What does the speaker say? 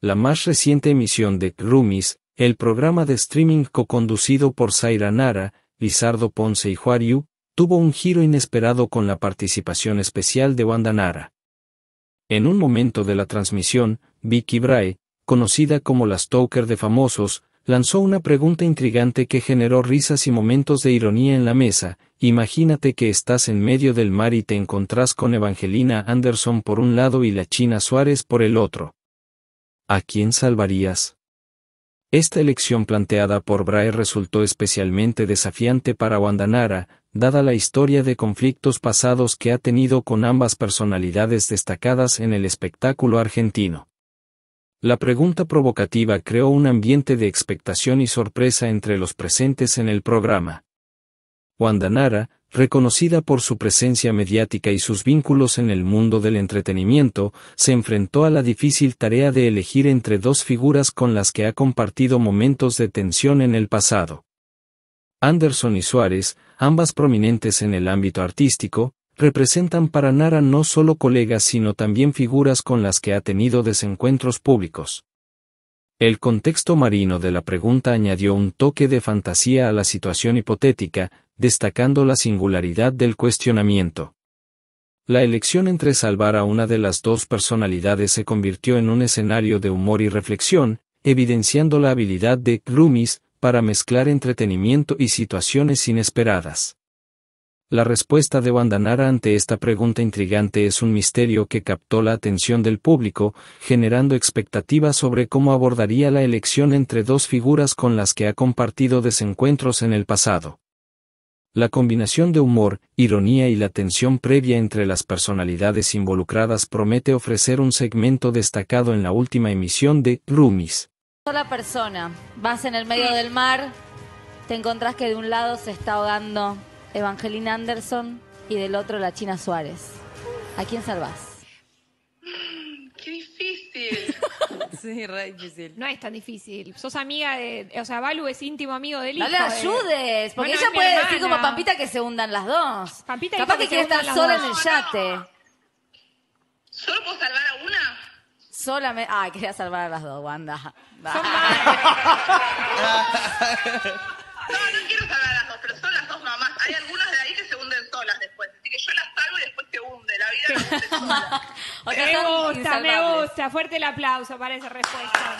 La más reciente emisión de Rumis, el programa de streaming co-conducido por Zaira Nara, Lizardo Ponce y Juariu, tuvo un giro inesperado con la participación especial de Wanda Nara. En un momento de la transmisión, Vicky Bray, conocida como la Stoker de famosos, lanzó una pregunta intrigante que generó risas y momentos de ironía en la mesa, imagínate que estás en medio del mar y te encontrás con Evangelina Anderson por un lado y la China Suárez por el otro. ¿A quién salvarías? Esta elección planteada por Brahe resultó especialmente desafiante para Wandanara, dada la historia de conflictos pasados que ha tenido con ambas personalidades destacadas en el espectáculo argentino. La pregunta provocativa creó un ambiente de expectación y sorpresa entre los presentes en el programa. Wandanara, reconocida por su presencia mediática y sus vínculos en el mundo del entretenimiento, se enfrentó a la difícil tarea de elegir entre dos figuras con las que ha compartido momentos de tensión en el pasado. Anderson y Suárez, ambas prominentes en el ámbito artístico, representan para Nara no solo colegas sino también figuras con las que ha tenido desencuentros públicos. El contexto marino de la pregunta añadió un toque de fantasía a la situación hipotética, destacando la singularidad del cuestionamiento. La elección entre salvar a una de las dos personalidades se convirtió en un escenario de humor y reflexión, evidenciando la habilidad de Grumis para mezclar entretenimiento y situaciones inesperadas. La respuesta de Wandanara ante esta pregunta intrigante es un misterio que captó la atención del público, generando expectativas sobre cómo abordaría la elección entre dos figuras con las que ha compartido desencuentros en el pasado. La combinación de humor, ironía y la tensión previa entre las personalidades involucradas promete ofrecer un segmento destacado en la última emisión de Rumis. Sola persona, vas en el medio del mar, te encontrás que de un lado se está ahogando Evangeline Anderson y del otro la China Suárez. ¿A quién salvás? Sí, re difícil. No es tan difícil. Sos amiga de. O sea, Balu es íntimo amigo de él. No le ayudes, porque ella puede decir como Pampita que se hundan las dos. Pampita Capaz que que quiere estar sola en el yate. ¿Solo puedo salvar a una? Solamente. Ah, quería salvar a las dos, Wanda. Son No, no quiero salvar a las dos, pero solo me gusta, me gusta. Fuerte el aplauso para esa respuesta.